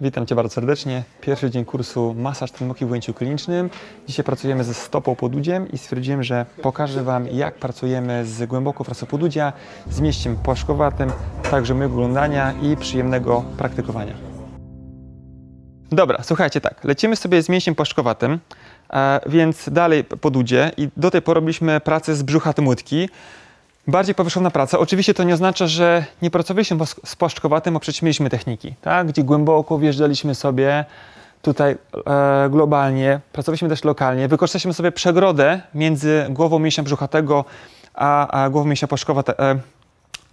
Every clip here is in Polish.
Witam Cię bardzo serdecznie. Pierwszy dzień kursu masaż tlenmoki w ujęciu klinicznym. Dzisiaj pracujemy ze stopą podudziem i stwierdziłem, że pokażę Wam jak pracujemy z głęboką frasą podudzia z mięściem płaszkowatym, także mojego oglądania i przyjemnego praktykowania. Dobra, słuchajcie tak, lecimy sobie z mięściem płaszkowatym, e, więc dalej podudzie i do tej pory robiliśmy pracę z brzuchatym łydki bardziej powierzchowna praca. Oczywiście to nie oznacza, że nie pracowaliśmy z płaszczkowatym, a przecież mieliśmy techniki, tak? gdzie głęboko wjeżdżaliśmy sobie tutaj e, globalnie, pracowaliśmy też lokalnie, wykorzystaliśmy sobie przegrodę między głową mięśnia brzuchatego a, a głową mięśnia płaszczkowatego, e,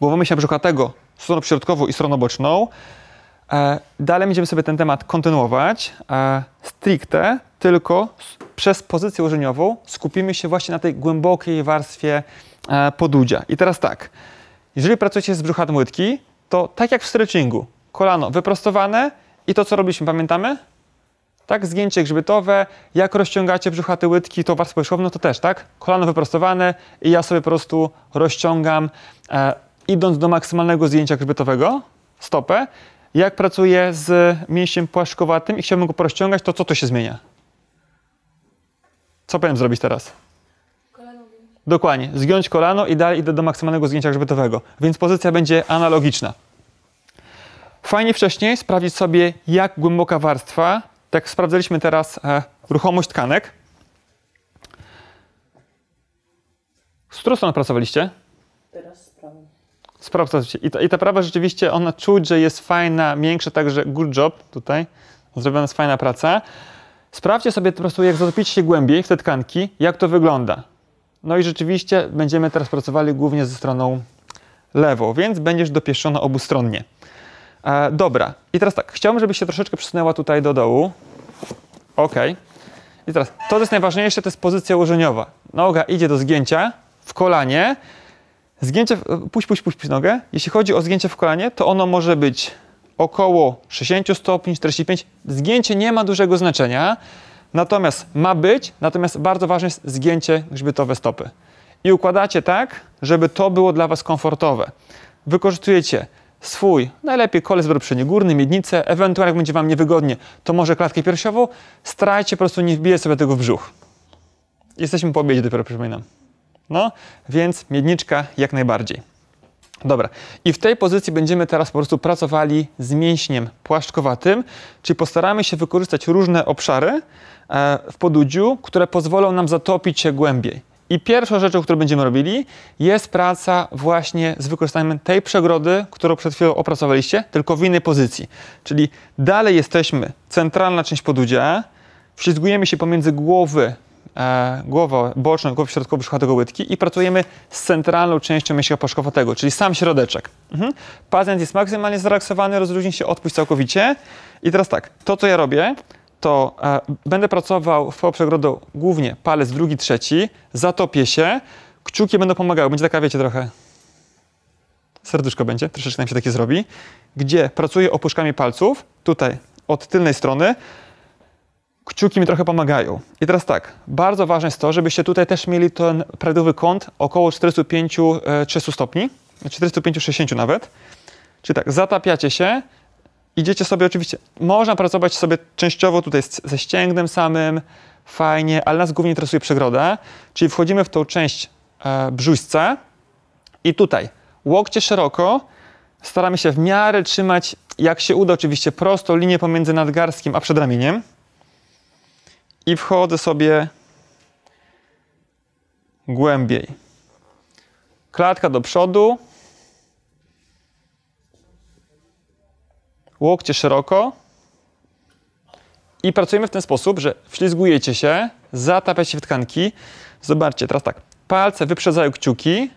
głową mięśnia brzuchatego, stroną środkową i stroną boczną. E, dalej będziemy sobie ten temat kontynuować e, stricte, tylko przez pozycję urzędową skupimy się właśnie na tej głębokiej warstwie E, podudzia. I teraz tak, jeżeli pracujecie z brzuchatą łydki, to tak jak w stretchingu, kolano wyprostowane i to, co robiliśmy, pamiętamy? Tak, zgięcie grzbietowe, jak rozciągacie brzuchaty łydki, to warstwę powierzchowną, to też, tak? Kolano wyprostowane i ja sobie po prostu rozciągam, e, idąc do maksymalnego zgięcia grzbietowego, stopę. Jak pracuję z mięśniem płaszczkowatym i chciałbym go porozciągać, to co to się zmienia? Co powinienem zrobić teraz? Dokładnie, zgiąć kolano i dalej idę do maksymalnego zgięcia grzbietowego, więc pozycja będzie analogiczna. Fajnie wcześniej sprawdzić sobie, jak głęboka warstwa, tak sprawdzaliśmy teraz e, ruchomość tkanek. Z którą stroną pracowaliście? Teraz z prawą. Z I, ta, I ta prawa rzeczywiście, ona czuć, że jest fajna, miększa, także good job tutaj. Zrobiona jest fajna praca. Sprawdźcie sobie po prostu, jak zatopicie się głębiej w te tkanki, jak to wygląda. No i rzeczywiście będziemy teraz pracowali głównie ze stroną lewą, więc będziesz dopieszczona obustronnie. E, dobra, i teraz tak, chciałbym, żebyś się troszeczkę przesunęła tutaj do dołu. Ok. I teraz, to co jest najważniejsze, to jest pozycja ułożeniowa. Noga idzie do zgięcia w kolanie. Zgięcie, puść, puść, puść, puść nogę. Jeśli chodzi o zgięcie w kolanie, to ono może być około 60 stopni, 45. Zgięcie nie ma dużego znaczenia. Natomiast ma być, natomiast bardzo ważne jest zgięcie grzbietowe stopy. I układacie tak, żeby to było dla Was komfortowe. Wykorzystujecie swój, najlepiej kolec brobszyny górny, miednicę, ewentualnie jak będzie Wam niewygodnie, to może klatkę piersiową. Starajcie po prostu nie wbijać sobie tego w brzuch. Jesteśmy po obiedzie dopiero, przypominam. No, więc miedniczka jak najbardziej. Dobra, i w tej pozycji będziemy teraz po prostu pracowali z mięśniem płaszczkowatym, czyli postaramy się wykorzystać różne obszary e, w podudziu, które pozwolą nam zatopić się głębiej. I pierwszą rzeczą, którą będziemy robili, jest praca właśnie z wykorzystaniem tej przegrody, którą przed chwilą opracowaliście, tylko w innej pozycji. Czyli dalej jesteśmy centralna część podudzia, wślizgujemy się pomiędzy głowy e, głowę boczną, głowę środkową brzuchowego łydki i pracujemy z centralną częścią mięśnia paszkowatego, czyli sam środeczek. Mhm. Pacjent jest maksymalnie zrelaksowany, rozluźni się, odpuść całkowicie. I teraz tak, to co ja robię, to e, będę pracował w przegrodą głównie palec drugi, trzeci, zatopię się, kciuki będą pomagały, będzie taka, wiecie, trochę serduszko będzie, troszeczkę nam się takie zrobi, gdzie pracuję opuszkami palców, tutaj od tylnej strony, kciuki mi trochę pomagają. I teraz tak, bardzo ważne jest to, żebyście tutaj też mieli ten prawidłowy kąt około 45-300 e, stopni, 45-60 nawet. Czyli tak, zatapiacie się, idziecie sobie oczywiście, można pracować sobie częściowo tutaj ze ścięgnem samym, fajnie, ale nas głównie interesuje przegroda, czyli wchodzimy w tą część e, brzuźca i tutaj łokcie szeroko, staramy się w miarę trzymać, jak się uda oczywiście, prosto linię pomiędzy nadgarskim a przedramieniem, i wchodzę sobie głębiej. Klatka do przodu. Łokcie szeroko. I pracujemy w ten sposób, że wślizgujecie się, zatapiacie w tkanki. Zobaczcie, teraz tak, palce wyprzedzają kciuki.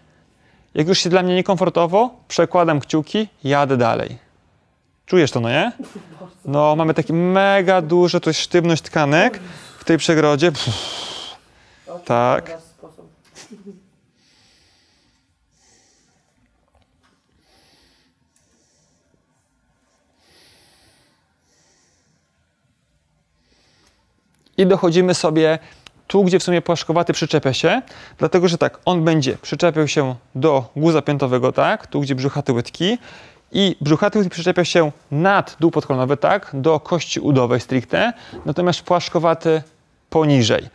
Jak już się dla mnie niekomfortowo, przekładam kciuki, jadę dalej. Czujesz to, no nie? No, mamy taki mega duży, to jest sztywność tkanek tej przegrodzie. Pff, tak. I dochodzimy sobie tu, gdzie w sumie płaszkowaty przyczepia się, dlatego że tak, on będzie przyczepiał się do guza piętowego, tak, tu gdzie brzuchaty łydki i brzuchaty łydki przyczepia się nad dół podkolonowy, tak, do kości udowej stricte, natomiast płaszkowaty poniżej.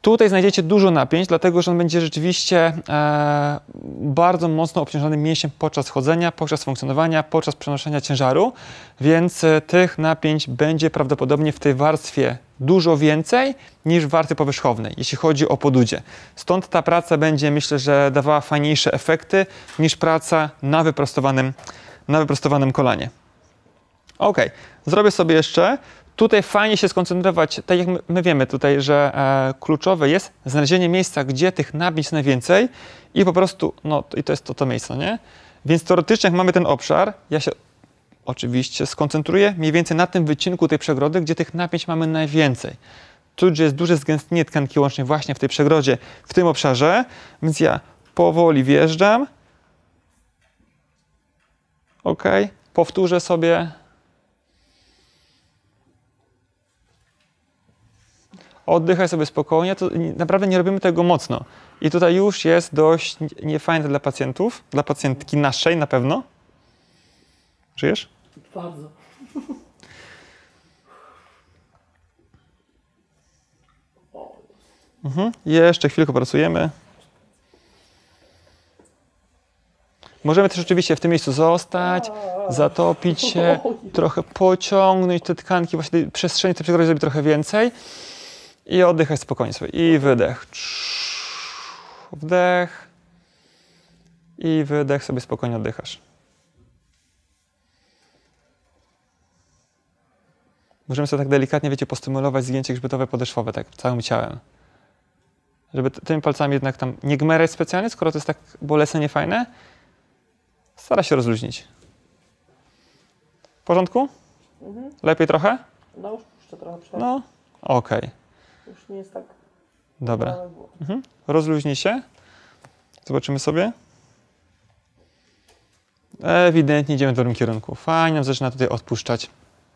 Tutaj znajdziecie dużo napięć, dlatego że on będzie rzeczywiście e, bardzo mocno obciążony mięsiem podczas chodzenia, podczas funkcjonowania, podczas przenoszenia ciężaru, więc e, tych napięć będzie prawdopodobnie w tej warstwie dużo więcej niż w warstwie powierzchownej, jeśli chodzi o podudzie. Stąd ta praca będzie, myślę, że dawała fajniejsze efekty niż praca na wyprostowanym, na wyprostowanym kolanie. Ok, zrobię sobie jeszcze tutaj fajnie się skoncentrować, tak jak my, my wiemy tutaj, że e, kluczowe jest znalezienie miejsca, gdzie tych nabić najwięcej i po prostu, no i to jest to, to miejsce, nie? Więc teoretycznie, jak mamy ten obszar, ja się oczywiście skoncentruję mniej więcej na tym wycinku tej przegrody, gdzie tych napięć mamy najwięcej. Tu, gdzie jest duże zgęstnienie tkanki łącznej właśnie w tej przegrodzie, w tym obszarze, więc ja powoli wjeżdżam. Ok, powtórzę sobie oddychaj sobie spokojnie, to naprawdę nie robimy tego mocno. I tutaj już jest dość niefajne dla pacjentów, dla pacjentki naszej na pewno. Czujesz? Bardzo. Mhm. Jeszcze chwilkę pracujemy. Możemy też oczywiście w tym miejscu zostać, zatopić się, trochę pociągnąć te tkanki, właśnie przestrzeni tej zrobić trochę więcej. I oddychaj spokojnie sobie. I wydech. Wdech. I wydech sobie spokojnie oddychasz. Możemy sobie tak delikatnie, wiecie, postymulować zgięcie grzbietowe podeszwowe, tak całym ciałem. Żeby tymi palcami jednak tam nie gmerać specjalnie, skoro to jest tak bolesne, niefajne. Stara się rozluźnić. W porządku? Mhm. Lepiej trochę? No, już jeszcze trochę przed. No, okej. Okay. Już nie jest tak. Dobra. Mhm. Rozluźnij się. Zobaczymy sobie. Ewidentnie idziemy w dobrym kierunku. Fajnie zaczyna tutaj odpuszczać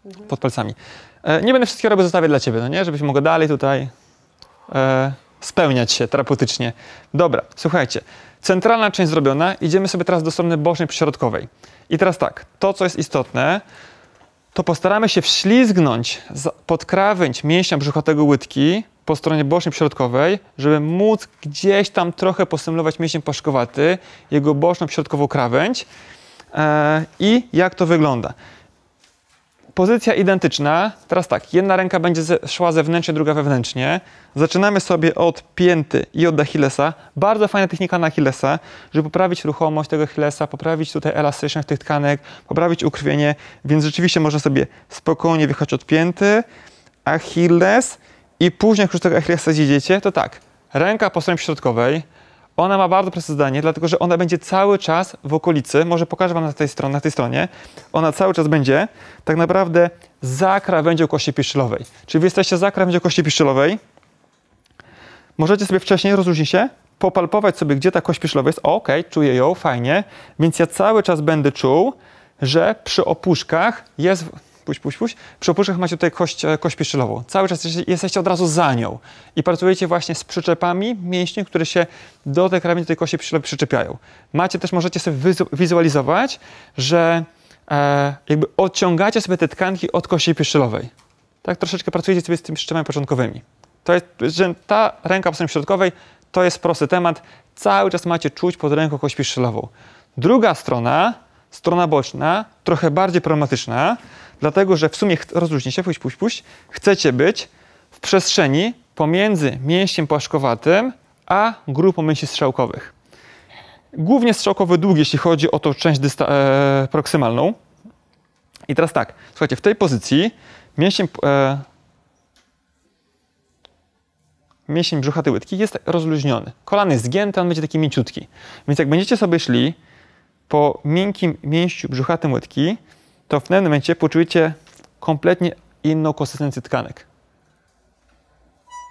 mhm. pod palcami. E, nie będę wszystkiego robił, zostawię dla Ciebie, no nie? Żebyś mogła dalej tutaj e, spełniać się terapeutycznie. Dobra, słuchajcie. Centralna część zrobiona. Idziemy sobie teraz do strony bocznej, przyśrodkowej. I teraz tak, to co jest istotne, to postaramy się wślizgnąć pod krawędź mięśnia brzuchatego łydki po stronie bocznej środkowej, żeby móc gdzieś tam trochę posymulować mięsień paszkowaty, jego boczną środkową krawędź. E, I jak to wygląda? pozycja identyczna. Teraz tak, jedna ręka będzie szła zewnętrznie, druga wewnętrznie. Zaczynamy sobie od pięty i od Achillesa. Bardzo fajna technika na Achillesa, żeby poprawić ruchomość tego Achillesa, poprawić tutaj elastyczność tych tkanek, poprawić ukrwienie, więc rzeczywiście można sobie spokojnie wychodzić od pięty, Achilles i później, jak już tego Achillesa zjedziecie, to tak, ręka po stronie środkowej, ona ma bardzo proste zdanie, dlatego że ona będzie cały czas w okolicy, może pokażę Wam na tej, stronie, na tej stronie, ona cały czas będzie tak naprawdę za krawędzią kości piszczelowej. Czyli Wy jesteście za krawędzią kości piszczelowej, możecie sobie wcześniej, rozróżnić, się, popalpować sobie, gdzie ta kość piszczelowa jest, ok, czuję ją, fajnie, więc ja cały czas będę czuł, że przy opuszkach jest puść, puść, puść. Przy opuszkach macie tutaj kość, e, kość piszczelową. Cały czas jesteście od razu za nią i pracujecie właśnie z przyczepami mięśni, które się do tej krawędzi tej kości piszczelowej przyczepiają. Macie też, możecie sobie wizualizować, że e, jakby odciągacie sobie te tkanki od kości piszczelowej. Tak troszeczkę pracujecie sobie z tymi przyczepami początkowymi. To jest, że ta ręka po stronie środkowej to jest prosty temat. Cały czas macie czuć pod ręką kość piszczelową. Druga strona strona boczna, trochę bardziej problematyczna, dlatego że w sumie rozluźnij się, puść, puść, puść, chcecie być w przestrzeni pomiędzy mięśniem płaszkowatym a grupą mięśni strzałkowych. Głównie strzałkowy długi, jeśli chodzi o tą część e, proksymalną. I teraz tak, słuchajcie, w tej pozycji mięsień, e, mięsień jest rozluźniony. Kolany zgięte, on będzie taki mięciutki. Więc jak będziecie sobie szli, po miękkim mięściu brzuchatym łydki, to w pewnym momencie poczujecie kompletnie inną konsystencję tkanek.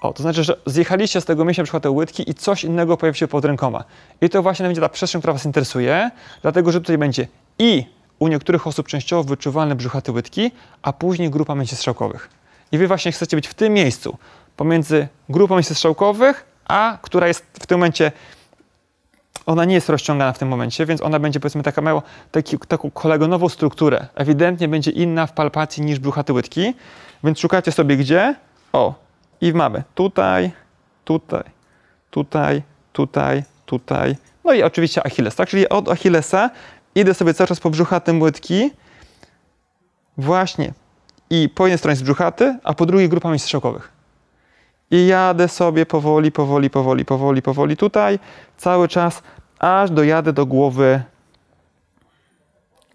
O, to znaczy, że zjechaliście z tego mięśnia brzuchatej łydki i coś innego pojawi się pod rękoma. I to właśnie będzie ta przestrzeń, która Was interesuje, dlatego, że tutaj będzie i u niektórych osób częściowo wyczuwalne brzuchaty łydki, a później grupa mięśni strzałkowych. I Wy właśnie chcecie być w tym miejscu, pomiędzy grupą mięśni strzałkowych, a która jest w tym momencie ona nie jest rozciągana w tym momencie, więc ona będzie powiedzmy taka miała taki, taką kolegonową strukturę. Ewidentnie będzie inna w palpacji niż bruchaty łydki, więc szukacie sobie gdzie, o, i mamy tutaj, tutaj, tutaj, tutaj, tutaj, no i oczywiście Achilles, tak? Czyli od Achillesa idę sobie cały czas po brzuchatym łydki, właśnie i po jednej stronie jest brzuchaty, a po drugiej grupami strzałkowych. I jadę sobie powoli, powoli, powoli, powoli, powoli tutaj, cały czas, aż dojadę do głowy,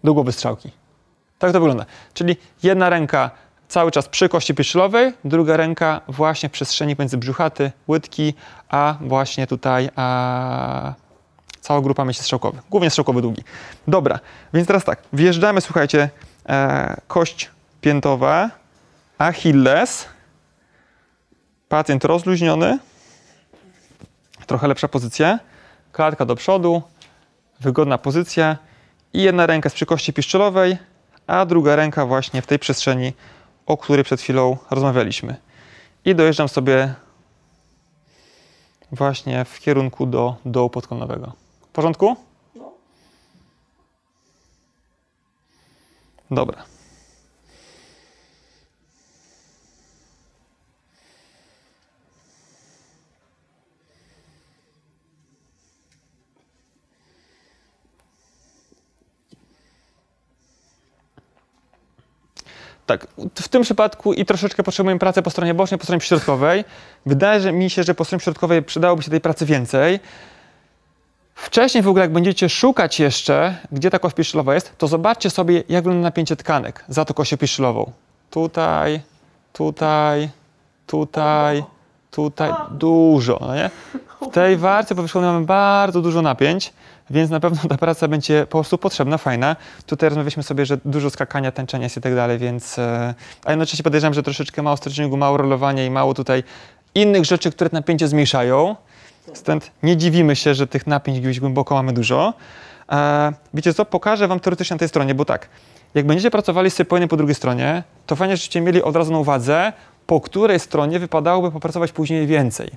do głowy strzałki. Tak to wygląda. Czyli jedna ręka cały czas przy kości piersiowej, druga ręka właśnie w przestrzeni między brzuchaty, łydki, a właśnie tutaj a cała grupa mięśni strzałkowy, głównie strzałkowy długi. Dobra, więc teraz tak, wjeżdżamy, słuchajcie, e, kość piętowa, Achilles, Pacjent rozluźniony, trochę lepsza pozycja, klatka do przodu, wygodna pozycja i jedna ręka z przykości piszczelowej, a druga ręka właśnie w tej przestrzeni, o której przed chwilą rozmawialiśmy. I dojeżdżam sobie właśnie w kierunku do dołu podkolnowego. W porządku? No. Dobra. Tak, w tym przypadku i troszeczkę potrzebujemy pracy po stronie bocznej, po stronie środkowej. Wydaje mi się, że po stronie środkowej przydałoby się tej pracy więcej. Wcześniej w ogóle, jak będziecie szukać jeszcze, gdzie ta kość piszczelowa jest, to zobaczcie sobie, jak wygląda napięcie tkanek za tą kością piszczelową. Tutaj, tutaj, tutaj, tutaj, dużo, no nie? W tej warce powierzchownej mamy bardzo dużo napięć więc na pewno ta praca będzie po prostu potrzebna, fajna. Tutaj rozmawialiśmy sobie, że dużo skakania, tęczenia jest i tak dalej, więc... E, a jednocześnie podejrzewam, że troszeczkę mało stretchingu, mało rolowania i mało tutaj innych rzeczy, które napięcie zmniejszają. Stąd nie dziwimy się, że tych napięć gdzieś głęboko mamy dużo. E, wiecie co, pokażę wam teoretycznie na tej stronie, bo tak, jak będziecie pracowali z sypoinem po drugiej stronie, to fajnie, żebyście mieli od razu na uwadze, po której stronie wypadałoby popracować później więcej.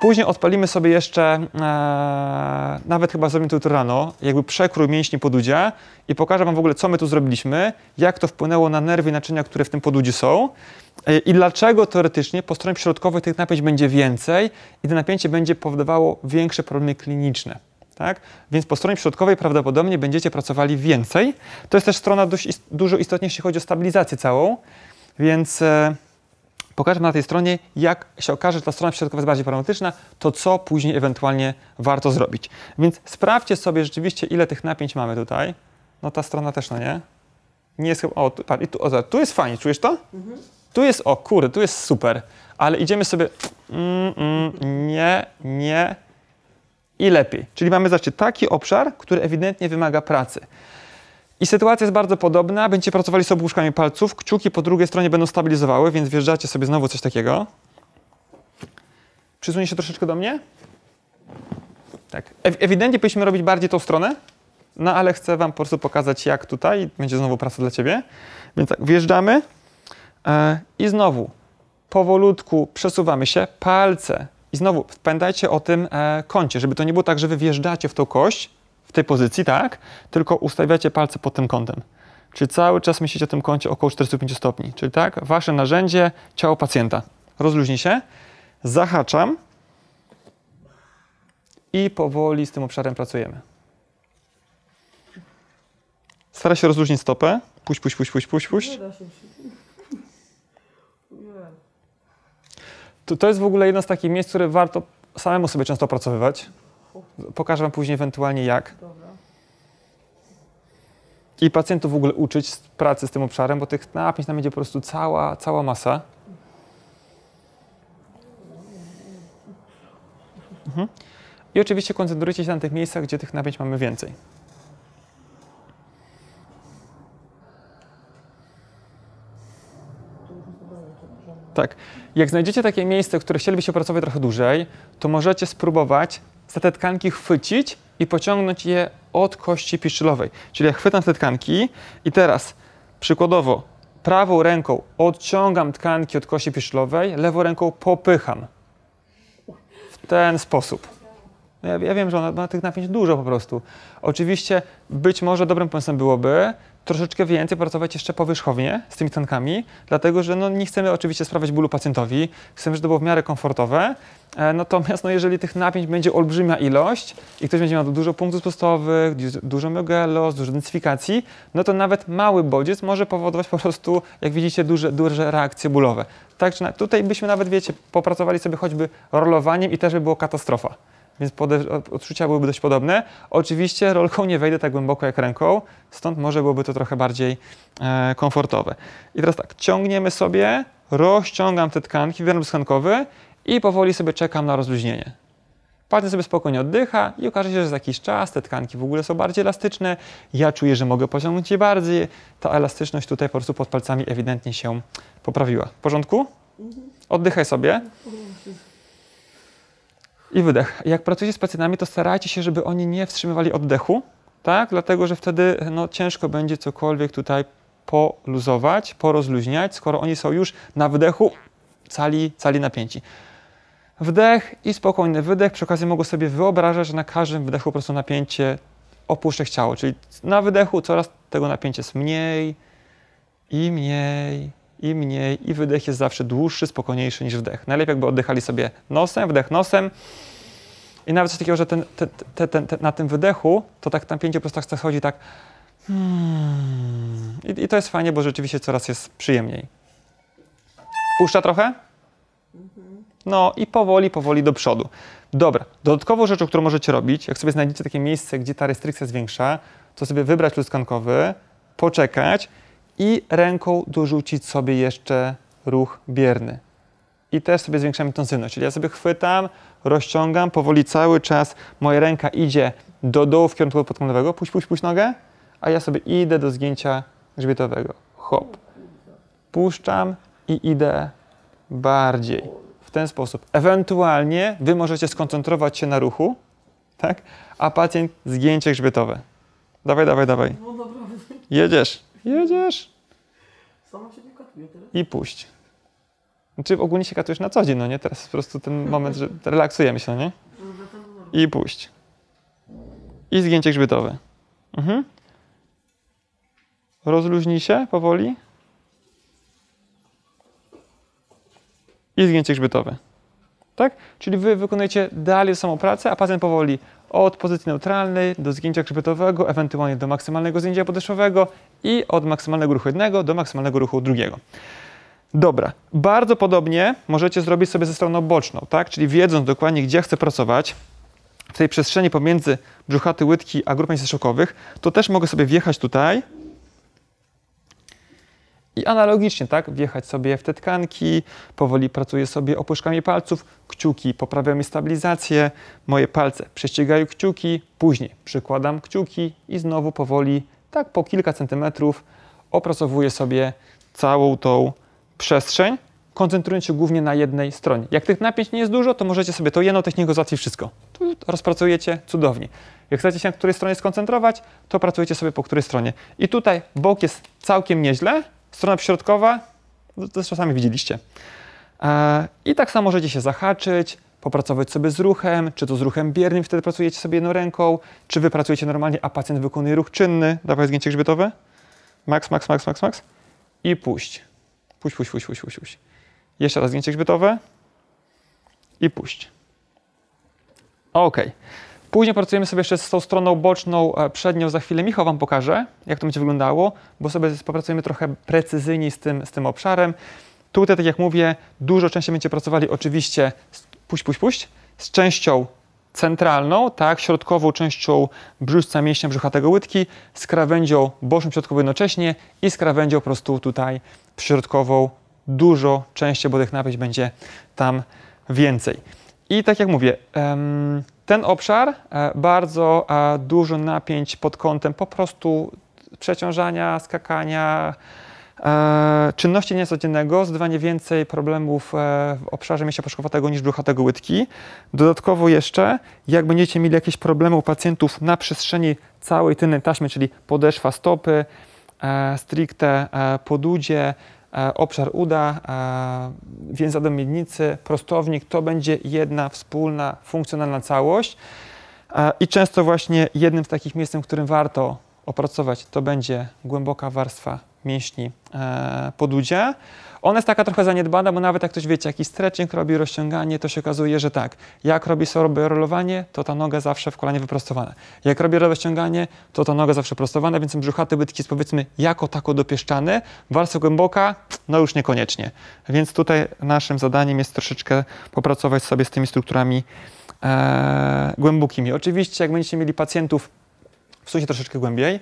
Później odpalimy sobie jeszcze, e, nawet chyba zrobimy to jutro rano, jakby przekrój mięśni podudzia i pokażę Wam w ogóle, co my tu zrobiliśmy, jak to wpłynęło na nerwy i naczynia, które w tym podudziu są e, i dlaczego teoretycznie po stronie środkowej tych napięć będzie więcej i to napięcie będzie powodowało większe problemy kliniczne. Tak? Więc po stronie środkowej prawdopodobnie będziecie pracowali więcej. To jest też strona dość, dużo istotniejsza, jeśli chodzi o stabilizację całą, więc... E, pokażę na tej stronie, jak się okaże, że ta strona środkowa jest bardziej problematyczna, to co później ewentualnie warto zrobić. Więc sprawdźcie sobie rzeczywiście, ile tych napięć mamy tutaj. No ta strona też, no nie? Nie jest chyba... O, tu, patrz, tu, o, tu jest fajnie, czujesz to? Mhm. Tu jest, o kurde, tu jest super. Ale idziemy sobie... Mm, mm, nie, nie i lepiej. Czyli mamy, zobaczcie, taki obszar, który ewidentnie wymaga pracy. I sytuacja jest bardzo podobna, będziecie pracowali sobie łóżkami palców, kciuki po drugiej stronie będą stabilizowały, więc wjeżdżacie sobie znowu coś takiego. Przysunie się troszeczkę do mnie. Tak. Ewidentnie powinniśmy robić bardziej tą stronę, no ale chcę Wam po prostu pokazać jak tutaj, będzie znowu praca dla Ciebie. Więc tak, wjeżdżamy e, i znowu powolutku przesuwamy się, palce. I znowu pamiętajcie o tym e, kącie, żeby to nie było tak, że Wy wjeżdżacie w tą kość, w tej pozycji, tak, tylko ustawiacie palce pod tym kątem. Czyli cały czas myślicie o tym kącie około 45 stopni. Czyli tak, wasze narzędzie, ciało pacjenta. Rozluźnij się, zahaczam i powoli z tym obszarem pracujemy. Stara się rozluźnić stopę. Puść, puść, puść, puść, puść, puść. To, to jest w ogóle jedno z takich miejsc, które warto samemu sobie często opracowywać. Pokażę Wam później ewentualnie jak. I pacjentów w ogóle uczyć z pracy z tym obszarem, bo tych napięć tam będzie po prostu cała, cała masa. Mhm. I oczywiście koncentrujcie się na tych miejscach, gdzie tych napięć mamy więcej. Tak. Jak znajdziecie takie miejsce, które chcielibyście pracować trochę dłużej, to możecie spróbować chcę te tkanki chwycić i pociągnąć je od kości piszczelowej. Czyli ja chwytam te tkanki i teraz przykładowo prawą ręką odciągam tkanki od kości piszczelowej, lewą ręką popycham. W ten sposób. No ja, ja wiem, że ona ma tych napięć dużo po prostu. Oczywiście być może dobrym pomysłem byłoby troszeczkę więcej pracować jeszcze powierzchownie z tymi tkankami, dlatego że no, nie chcemy oczywiście sprawiać bólu pacjentowi, chcemy, żeby to było w miarę komfortowe. E, natomiast no, jeżeli tych napięć będzie olbrzymia ilość i ktoś będzie miał dużo punktów spustowych, dużo megalos, dużo densyfikacji, no to nawet mały bodziec może powodować po prostu, jak widzicie, duże, duże reakcje bólowe. Także tutaj byśmy nawet, wiecie, popracowali sobie choćby rolowaniem i też by było katastrofa więc odczucia byłyby dość podobne. Oczywiście rolką nie wejdę tak głęboko jak ręką, stąd może byłoby to trochę bardziej e, komfortowe. I teraz tak, ciągniemy sobie, rozciągam te tkanki, wyrąb tkankowy i powoli sobie czekam na rozluźnienie. Pacjent sobie spokojnie oddycha i okaże się, że za jakiś czas te tkanki w ogóle są bardziej elastyczne. Ja czuję, że mogę pociągnąć je bardziej. Ta elastyczność tutaj po prostu pod palcami ewidentnie się poprawiła. W porządku? Mhm. Oddychaj sobie. Mhm i wydech. Jak pracujecie z pacjentami, to starajcie się, żeby oni nie wstrzymywali oddechu, tak? Dlatego, że wtedy no, ciężko będzie cokolwiek tutaj poluzować, porozluźniać, skoro oni są już na wdechu cali, cali napięci. Wdech i spokojny wydech. Przy okazji mogą sobie wyobrażać, że na każdym wdechu po prostu napięcie opuszczę ciało, czyli na wydechu coraz tego napięcia jest mniej i mniej i mniej, i wydech jest zawsze dłuższy, spokojniejszy niż wdech. Najlepiej jakby oddychali sobie nosem, wdech nosem. I nawet coś takiego, że ten, te, te, te, na tym wydechu to tak napięcie po prostu chodzi tak. Hmm. I, I, to jest fajnie, bo rzeczywiście coraz jest przyjemniej. Puszcza trochę? No i powoli, powoli do przodu. Dobra, dodatkową rzeczą, którą możecie robić, jak sobie znajdziecie takie miejsce, gdzie ta restrykcja zwiększa, to sobie wybrać lustkankowy, poczekać i ręką dorzucić sobie jeszcze ruch bierny. I też sobie tą intensywność. Czyli ja sobie chwytam, rozciągam, powoli cały czas moja ręka idzie do dołu w kierunku podkątowego, puść, puść, puść nogę, a ja sobie idę do zgięcia grzbietowego. Hop. Puszczam i idę bardziej. W ten sposób. Ewentualnie Wy możecie skoncentrować się na ruchu, tak? A pacjent zgięcie grzbietowe. Dawaj, dawaj, dawaj. No jedziesz, jedziesz. Sama katuje I puść. Znaczy ogólnie się katujesz na co dzień, no nie? Teraz po prostu ten moment, że relaksujemy się, no nie? I puść. I zgięcie grzbietowe. Mhm. Rozluźnij się powoli. I zgięcie grzbietowe. Tak? Czyli wy wykonujecie dalej samą pracę, a pacjent powoli od pozycji neutralnej do zgięcia grzbietowego, ewentualnie do maksymalnego zgięcia podeszwowego i od maksymalnego ruchu jednego do maksymalnego ruchu drugiego. Dobra, bardzo podobnie możecie zrobić sobie ze stroną boczną, tak? czyli wiedząc dokładnie, gdzie chcę pracować, w tej przestrzeni pomiędzy brzuchaty łydki a grupami mięśni to też mogę sobie wjechać tutaj i analogicznie, tak, wjechać sobie w te tkanki, powoli pracuję sobie opuszkami palców, kciuki, poprawiają mi stabilizację, moje palce prześcigają kciuki, później przykładam kciuki i znowu powoli, tak po kilka centymetrów, opracowuję sobie całą tą przestrzeń, koncentrując się głównie na jednej stronie. Jak tych napięć nie jest dużo, to możecie sobie to jedną techniką załatwić wszystko. Tu rozpracujecie cudownie. Jak chcecie się na której stronie skoncentrować, to pracujecie sobie po której stronie. I tutaj bok jest całkiem nieźle, Strona środkowa, no to czasami widzieliście. E, I tak samo możecie się zahaczyć, popracować sobie z ruchem, czy to z ruchem biernym, wtedy pracujecie sobie jedną ręką, czy wy pracujecie normalnie, a pacjent wykonuje ruch czynny. Dawaj zgięcie grzbietowe. Max, max, max, max, max. I puść. Puść, puść, puść, puść, puść. puść. Jeszcze raz zgięcie grzbietowe. I puść. Okej. Okay. Później pracujemy sobie jeszcze z tą stroną boczną, e, przednią. Za chwilę Michał Wam pokaże, jak to będzie wyglądało, bo sobie popracujemy trochę precyzyjniej z tym, z tym obszarem. Tutaj, tak jak mówię, dużo częściej będziecie pracowali oczywiście z, puść, puść, puść, z częścią centralną, tak, środkową częścią brzuszca mięśnia brzuchatego łydki, z krawędzią boczną środkową jednocześnie i z krawędzią po prostu tutaj środkową dużo częściej, bo tych napięć będzie tam więcej. I tak jak mówię, ten obszar e, bardzo e, dużo napięć pod kątem po prostu przeciążania, skakania, e, czynności niecodziennego zdecydowanie więcej problemów w obszarze mięśnia paszkowatego niż bruchatego łydki. Dodatkowo jeszcze, jak będziecie mieli jakieś problemy u pacjentów na przestrzeni całej tylnej taśmy, czyli podeszwa stopy, stricte podudzie, E, obszar uda, e, więc do miednicy, prostownik to będzie jedna wspólna, funkcjonalna całość. E, I często właśnie jednym z takich miejsc, w którym warto opracować, to będzie głęboka warstwa mięśni e, podudzia. Ona jest taka trochę zaniedbana, bo nawet jak ktoś wiecie, jakiś stretching robi, rozciąganie, to się okazuje, że tak, jak robi sobie rolowanie, to ta noga zawsze w kolanie wyprostowana. Jak robi rozciąganie, to ta noga zawsze prostowana, więc brzuchaty bytki jest powiedzmy jako tako dopieszczany, warstwa głęboka, no już niekoniecznie. Więc tutaj naszym zadaniem jest troszeczkę popracować sobie z tymi strukturami e, głębokimi. Oczywiście jak będziecie mieli pacjentów, w sumie troszeczkę głębiej,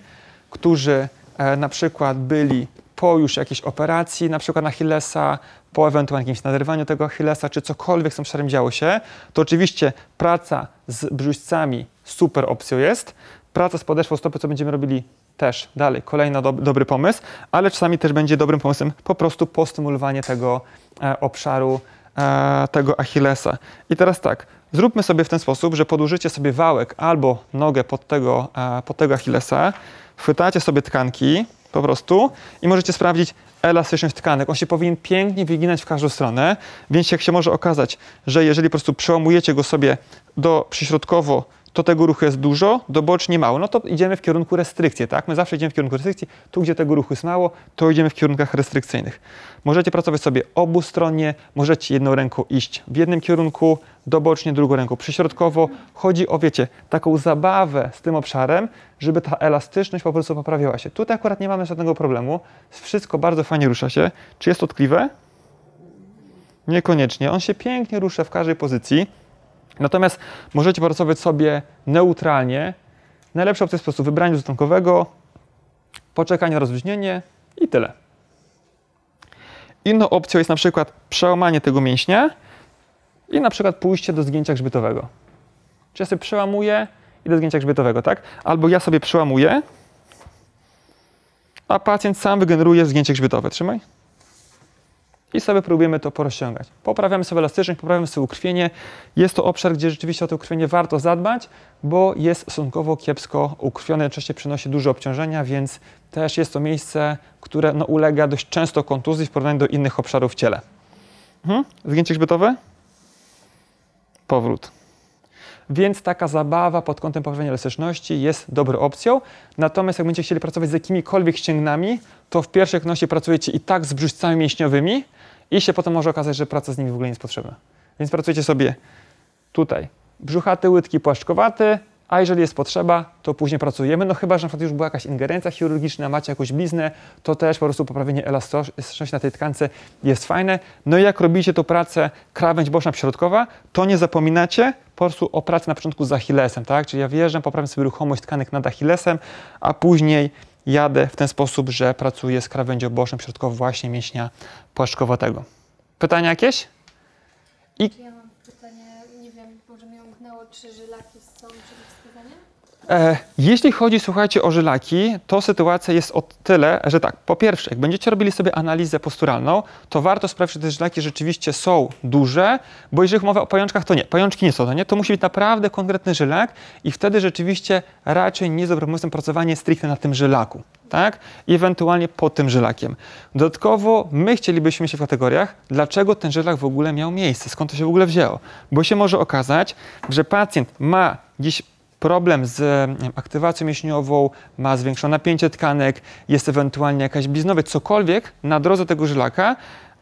którzy E, na przykład byli po już jakiejś operacji, na przykład na Achillesa, po ewentualnym jakimś naderwaniu tego Achillesa, czy cokolwiek z tym szarem działo się, to oczywiście praca z brzuźcami super opcją jest. Praca z podeszwą stopy, co będziemy robili też dalej, kolejny do, dobry pomysł, ale czasami też będzie dobrym pomysłem po prostu postymulowanie tego e, obszaru E, tego Achillesa. I teraz tak, zróbmy sobie w ten sposób, że podłożycie sobie wałek albo nogę pod tego, e, pod tego Achillesa, chwytacie sobie tkanki po prostu i możecie sprawdzić elastyczność tkanek. On się powinien pięknie wyginać w każdą stronę, więc jak się może okazać, że jeżeli po prostu przełamujecie go sobie do przyśrodkowo to tego ruchu jest dużo, dobocznie mało. No to idziemy w kierunku restrykcji, tak? My zawsze idziemy w kierunku restrykcji. Tu, gdzie tego ruchu jest mało, to idziemy w kierunkach restrykcyjnych. Możecie pracować sobie obustronnie, możecie jedną ręką iść w jednym kierunku, dobocznie, drugą ręką przyśrodkowo. Chodzi o, wiecie, taką zabawę z tym obszarem, żeby ta elastyczność po prostu poprawiała się. Tutaj akurat nie mamy żadnego problemu. Wszystko bardzo fajnie rusza się. Czy jest to tkliwe? Niekoniecznie. On się pięknie rusza w każdej pozycji. Natomiast możecie pracować sobie neutralnie. Najlepsza opcja jest po prostu wybranie ustankowego, poczekanie na rozluźnienie i tyle. Inną opcją jest na przykład przełamanie tego mięśnia i na przykład pójście do zgięcia grzbietowego. Czy ja sobie przełamuję i do zgięcia grzbietowego, tak? Albo ja sobie przełamuję, a pacjent sam wygeneruje zgięcie grzbietowe. Trzymaj i sobie próbujemy to porozciągać. Poprawiamy sobie elastyczność, poprawiamy sobie ukrwienie. Jest to obszar, gdzie rzeczywiście o to ukrwienie warto zadbać, bo jest stosunkowo kiepsko ukrwione, jednocześnie przynosi duże obciążenia, więc też jest to miejsce, które no, ulega dość często kontuzji w porównaniu do innych obszarów w ciele. Mhm. Zgięcie grzbietowe? Powrót. Więc taka zabawa pod kątem poprawienia elastyczności jest dobrą opcją. Natomiast jak będziecie chcieli pracować z jakimikolwiek ścięgnami, to w pierwszej kolejności pracujecie i tak z brzuszcami mięśniowymi, i się potem może okazać, że praca z nimi w ogóle nie jest potrzebna. Więc pracujcie sobie tutaj. Brzuchaty, łydki, płaszczkowaty, a jeżeli jest potrzeba, to później pracujemy. No chyba, że na przykład już była jakaś ingerencja chirurgiczna, macie jakąś bliznę, to też po prostu poprawienie elastyczności na tej tkance jest fajne. No i jak robicie tą pracę krawędź boczna środkowa, to nie zapominacie po prostu o pracy na początku z Achillesem, tak? Czyli ja wjeżdżam, poprawiam sobie ruchomość tkanek nad Achillesem, a później jadę w ten sposób, że pracuję z krawędzią boczną, środkowo właśnie mięśnia płaszczkowatego. Pytania jakieś? I E, jeśli chodzi, słuchajcie, o żylaki, to sytuacja jest o tyle, że tak, po pierwsze, jak będziecie robili sobie analizę posturalną, to warto sprawdzić, czy te żylaki rzeczywiście są duże, bo jeżeli mowa o pajączkach, to nie, pajączki nie są, to nie, to musi być naprawdę konkretny żylak i wtedy rzeczywiście raczej nie jest dobrym pomysłem pracowanie stricte na tym żylaku, tak, i ewentualnie pod tym żylakiem. Dodatkowo my chcielibyśmy się w kategoriach, dlaczego ten żylak w ogóle miał miejsce, skąd to się w ogóle wzięło, bo się może okazać, że pacjent ma gdzieś problem z aktywacją mięśniową, ma zwiększone napięcie tkanek, jest ewentualnie jakaś bliznowiec, cokolwiek na drodze tego żylaka,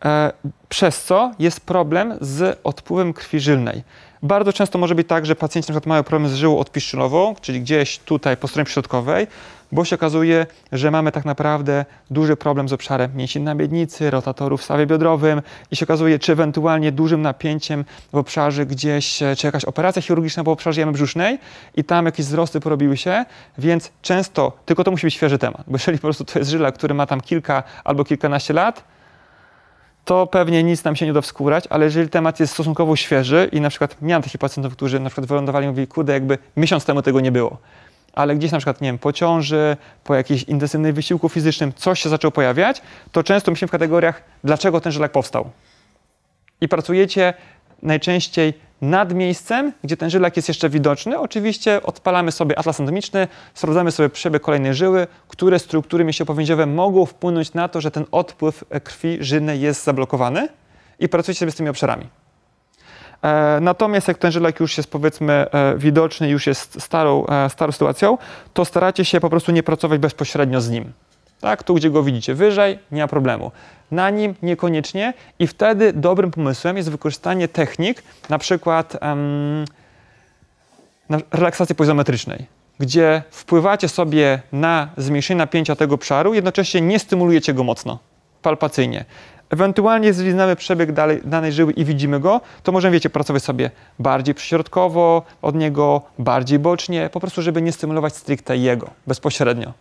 e, przez co jest problem z odpływem krwi żylnej. Bardzo często może być tak, że pacjenci na przykład mają problem z żyłą odpiszczynową, czyli gdzieś tutaj po stronie środkowej, bo się okazuje, że mamy tak naprawdę duży problem z obszarem mięśni na miednicy, rotatorów w stawie biodrowym i się okazuje, czy ewentualnie dużym napięciem w obszarze gdzieś, e, czy jakaś operacja chirurgiczna po obszarze jamy brzusznej i tam jakieś wzrosty porobiły się, więc często, tylko to musi być świeży temat, bo jeżeli po prostu to jest żyla, który ma tam kilka albo kilkanaście lat, to pewnie nic nam się nie da wskórać, ale jeżeli temat jest stosunkowo świeży i na przykład miałem takich pacjentów, którzy na przykład wylądowali i mówili, kurde, jakby miesiąc temu tego nie było, ale gdzieś na przykład, nie wiem, po ciąży, po jakiejś intensywnej wysiłku fizycznym coś się zaczęło pojawiać, to często myślimy w kategoriach, dlaczego ten żelak powstał. I pracujecie najczęściej nad miejscem, gdzie ten żylak jest jeszcze widoczny. Oczywiście odpalamy sobie atlas anatomiczny, sprawdzamy sobie przebieg kolejnej żyły, które struktury mięśniopowięziowe mogą wpłynąć na to, że ten odpływ krwi żylnej jest zablokowany i pracujecie sobie z tymi obszarami. E, natomiast jak ten żylak już jest powiedzmy e, widoczny, już jest starą, e, starą sytuacją, to staracie się po prostu nie pracować bezpośrednio z nim. Tak, tu gdzie go widzicie wyżej, nie ma problemu. Na nim niekoniecznie i wtedy dobrym pomysłem jest wykorzystanie technik, na przykład um, relaksacji poizometrycznej, gdzie wpływacie sobie na zmniejszenie napięcia tego obszaru, jednocześnie nie stymulujecie go mocno, palpacyjnie. Ewentualnie, jeżeli znamy przebieg dalej, danej żyły i widzimy go, to możemy, wiecie, pracować sobie bardziej przyśrodkowo od niego, bardziej bocznie, po prostu, żeby nie stymulować stricte jego bezpośrednio.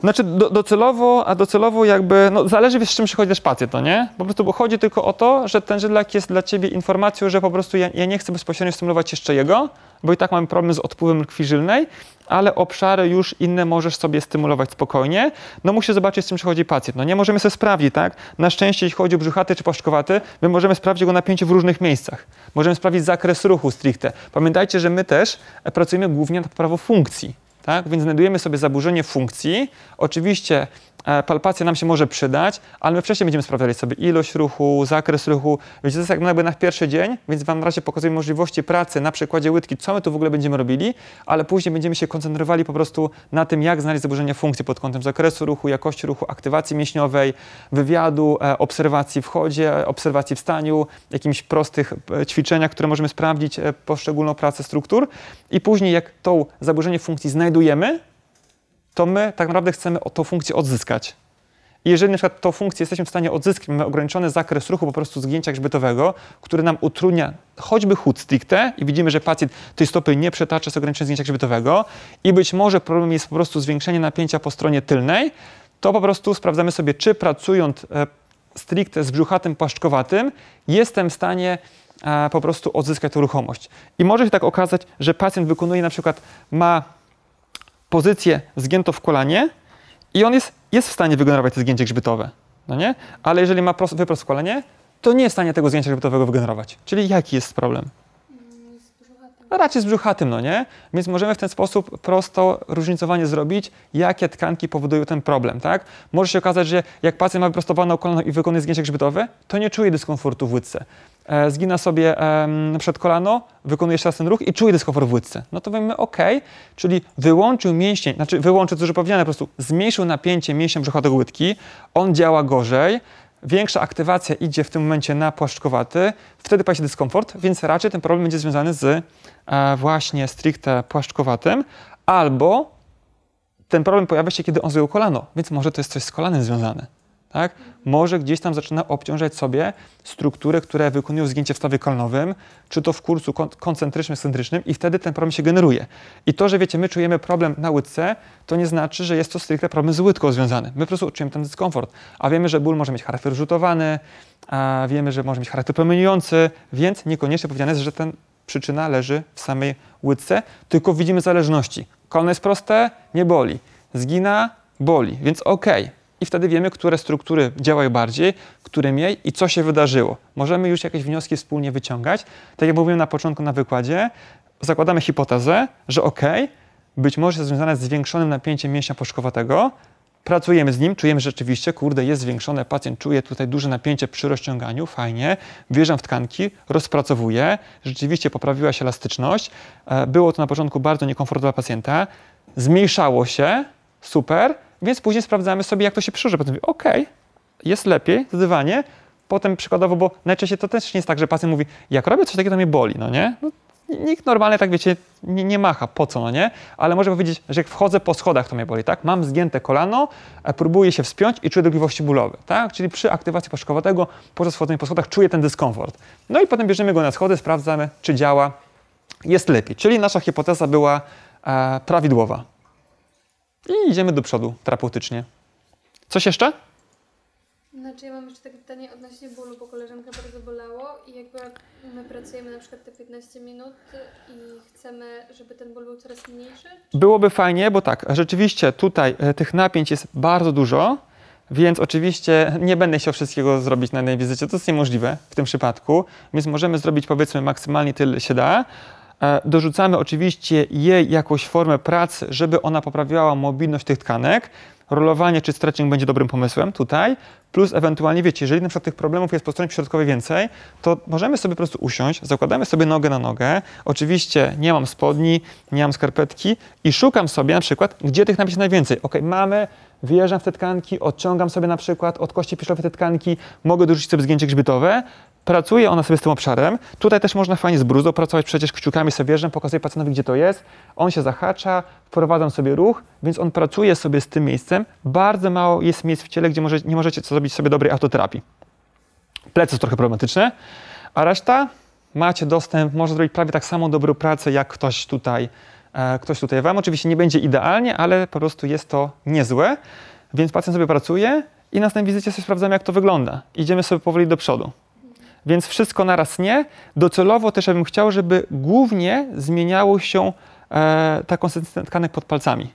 Znaczy do, docelowo, a docelowo jakby, no zależy wiesz, z czym przychodzi też pacjent, no nie? Po prostu, bo chodzi tylko o to, że ten żydlak jest dla ciebie informacją, że po prostu ja, ja nie chcę bezpośrednio stymulować jeszcze jego, bo i tak mamy problem z odpływem krwi żylnej, ale obszary już inne możesz sobie stymulować spokojnie. No musisz zobaczyć, z czym przychodzi pacjent. No nie możemy sobie sprawdzić, tak? Na szczęście, jeśli chodzi o brzuchaty czy paszkowaty, my możemy sprawdzić jego napięcie w różnych miejscach. Możemy sprawdzić zakres ruchu stricte. Pamiętajcie, że my też e, pracujemy głównie nad poprawą funkcji. Tak? Więc znajdujemy sobie zaburzenie funkcji. Oczywiście E, palpacja nam się może przydać, ale my wcześniej będziemy sprawdzali sobie ilość ruchu, zakres ruchu. Więc to jest jak jakby na pierwszy dzień, więc Wam na razie pokazuję możliwości pracy na przykładzie łydki, co my tu w ogóle będziemy robili, ale później będziemy się koncentrowali po prostu na tym, jak znaleźć zaburzenia funkcji pod kątem zakresu ruchu, jakości ruchu, aktywacji mięśniowej, wywiadu, e, obserwacji w chodzie, obserwacji w staniu, jakimś prostych e, ćwiczeniach, które możemy sprawdzić poszczególną pracę struktur i później jak to zaburzenie funkcji znajdujemy, to my tak naprawdę chcemy tą funkcję odzyskać. I jeżeli na przykład tą funkcję jesteśmy w stanie odzyskać, mamy ograniczony zakres ruchu po prostu zgięcia grzbietowego, który nam utrudnia choćby chód stricte i widzimy, że pacjent tej stopy nie przetacza z ograniczeniem zgięcia grzbietowego i być może problem jest po prostu zwiększenie napięcia po stronie tylnej, to po prostu sprawdzamy sobie, czy pracując e, stricte z brzuchatym płaszczkowatym jestem w stanie e, po prostu odzyskać tą ruchomość. I może się tak okazać, że pacjent wykonuje na przykład, ma pozycję zgięto w kolanie i on jest, jest w stanie wygenerować to zgięcie grzbietowe, no nie? Ale jeżeli ma wyprost w kolanie, to nie jest w stanie tego zgięcia grzbietowego wygenerować. Czyli jaki jest problem? a raczej z brzuchatym, no nie? Więc możemy w ten sposób prosto różnicowanie zrobić, jakie tkanki powodują ten problem, tak? Może się okazać, że jak pacjent ma wyprostowaną kolano i wykonuje zgięcie grzbietowe, to nie czuje dyskomfortu w łydce. E, zgina sobie e, przed kolano, wykonuje jeszcze raz ten ruch i czuje dyskomfort w łydce. No to wiemy, ok, czyli wyłączył mięśnie, znaczy wyłączył, co już powiedziane, po prostu zmniejszył napięcie mięśnia brzuchatego łydki, on działa gorzej, większa aktywacja idzie w tym momencie na płaszczkowaty, wtedy pojawia się dyskomfort, więc raczej ten problem będzie związany z e, właśnie stricte płaszczkowatym, albo ten problem pojawia się, kiedy on zjął kolano, więc może to jest coś z kolanem związane tak, może gdzieś tam zaczyna obciążać sobie struktury, które wykonują zgięcie w stawie kolnowym, czy to w kursu koncentrycznym, centrycznym i wtedy ten problem się generuje. I to, że wiecie, my czujemy problem na łydce, to nie znaczy, że jest to stricte problem z łydką związany. My po prostu czujemy ten dyskomfort, a wiemy, że ból może mieć charakter rzutowany, a wiemy, że może mieć charakter promieniujący, więc niekoniecznie powiedziane jest, że ten przyczyna leży w samej łydce, tylko widzimy zależności. Kolno jest proste, nie boli. Zgina, boli, więc okej, okay i wtedy wiemy, które struktury działają bardziej, które mniej i co się wydarzyło. Możemy już jakieś wnioski wspólnie wyciągać. Tak jak mówiłem na początku na wykładzie, zakładamy hipotezę, że ok, być może jest związane z zwiększonym napięciem mięśnia poszkowatego, pracujemy z nim, czujemy że rzeczywiście, kurde, jest zwiększone, pacjent czuje tutaj duże napięcie przy rozciąganiu, fajnie, wjeżdżam w tkanki, rozpracowuję, rzeczywiście poprawiła się elastyczność, e, było to na początku bardzo niekomfortowe dla pacjenta, zmniejszało się, super, więc później sprawdzamy sobie, jak to się przyłoży. Potem mówię, okej, jest lepiej, zdecydowanie. Potem przykładowo, bo najczęściej to też nie jest tak, że pacjent mówi, jak robię coś takiego, to mnie boli, no nie? No, nikt normalnie tak wiecie, nie, nie, macha, po co, no nie? Ale może powiedzieć, że jak wchodzę po schodach, to mnie boli, tak? Mam zgięte kolano, e, próbuję się wspiąć i czuję dogliwości bólowe, tak? Czyli przy aktywacji paszkowatego, poza wchodzenia po schodach czuję ten dyskomfort. No i potem bierzemy go na schody, sprawdzamy, czy działa, jest lepiej. Czyli nasza hipoteza była e, prawidłowa i idziemy do przodu terapeutycznie. Coś jeszcze? Znaczy ja mam jeszcze takie pytanie odnośnie bólu, bo koleżanka bardzo bolało i jakby my pracujemy na przykład te 15 minut i chcemy, żeby ten ból był coraz mniejszy? Byłoby fajnie, bo tak, rzeczywiście tutaj e, tych napięć jest bardzo dużo, więc oczywiście nie będę chciał wszystkiego zrobić na jednej wizycie, to jest niemożliwe w tym przypadku, więc możemy zrobić powiedzmy maksymalnie tyle się da, E, dorzucamy oczywiście jej jakąś formę pracy, żeby ona poprawiała mobilność tych tkanek. Rolowanie czy stretching będzie dobrym pomysłem tutaj, plus ewentualnie, wiecie, jeżeli na przykład tych problemów jest po stronie środkowej więcej, to możemy sobie po prostu usiąść, zakładamy sobie nogę na nogę, oczywiście nie mam spodni, nie mam skarpetki i szukam sobie na przykład, gdzie tych napić najwięcej. Ok, mamy wyjeżdżam w te tkanki, odciągam sobie na przykład od kości piszlowej te tkanki, mogę dorzucić sobie zgięcie grzbietowe, pracuje ona sobie z tym obszarem. Tutaj też można fajnie z bruzdą pracować, przecież kciukami sobie wierzę, pokazuję pacjentowi, gdzie to jest. On się zahacza, wprowadzam sobie ruch, więc on pracuje sobie z tym miejscem. Bardzo mało jest miejsc w ciele, gdzie może, nie możecie zrobić sobie dobrej autoterapii. Plecy są trochę problematyczne, a reszta macie dostęp, może zrobić prawie tak samo dobrą pracę, jak ktoś tutaj E, ktoś tutaj Wam. Oczywiście nie będzie idealnie, ale po prostu jest to niezłe. Więc pacjent sobie pracuje i na następnej wizycie sobie sprawdzamy, jak to wygląda. Idziemy sobie powoli do przodu. Więc wszystko naraz nie. Docelowo też ja bym chciał, żeby głównie zmieniało się e, ta konsystencja tkanek pod palcami.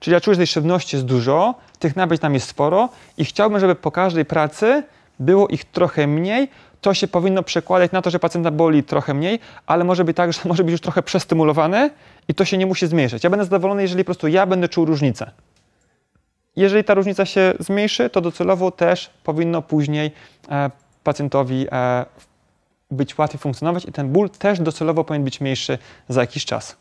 Czyli ja czuję, że tej szywności jest dużo, tych nabyć tam jest sporo i chciałbym, żeby po każdej pracy było ich trochę mniej, to się powinno przekładać na to, że pacjenta boli trochę mniej, ale może być tak, że może być już trochę przestymulowany i to się nie musi zmniejszyć. Ja będę zadowolony, jeżeli po prostu ja będę czuł różnicę. Jeżeli ta różnica się zmniejszy, to docelowo też powinno później e, pacjentowi e, być łatwiej funkcjonować i ten ból też docelowo powinien być mniejszy za jakiś czas.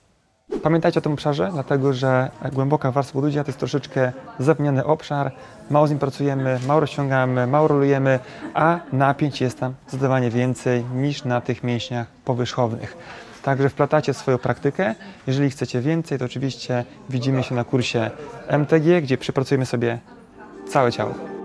Pamiętajcie o tym obszarze, dlatego że głęboka warstwa ludzia to jest troszeczkę zapomniany obszar. Mało z nim pracujemy, mało rozciągamy, mało rolujemy, a napięć jest tam zdecydowanie więcej niż na tych mięśniach powierzchownych. Także wplatacie swoją praktykę. Jeżeli chcecie więcej, to oczywiście widzimy się na kursie MTG, gdzie przepracujemy sobie całe ciało.